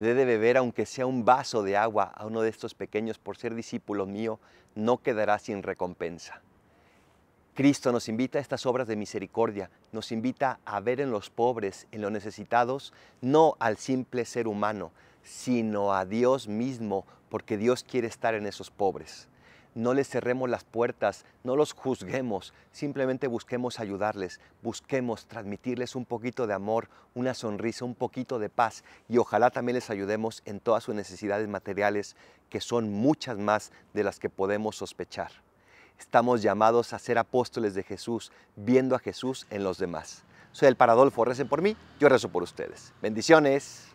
Debe beber aunque sea un vaso de agua a uno de estos pequeños por ser discípulo mío, no quedará sin recompensa. Cristo nos invita a estas obras de misericordia, nos invita a ver en los pobres, en los necesitados, no al simple ser humano, sino a Dios mismo, porque Dios quiere estar en esos pobres no les cerremos las puertas, no los juzguemos, simplemente busquemos ayudarles, busquemos transmitirles un poquito de amor, una sonrisa, un poquito de paz y ojalá también les ayudemos en todas sus necesidades materiales, que son muchas más de las que podemos sospechar. Estamos llamados a ser apóstoles de Jesús, viendo a Jesús en los demás. Soy el Paradolfo, recen por mí, yo rezo por ustedes. Bendiciones.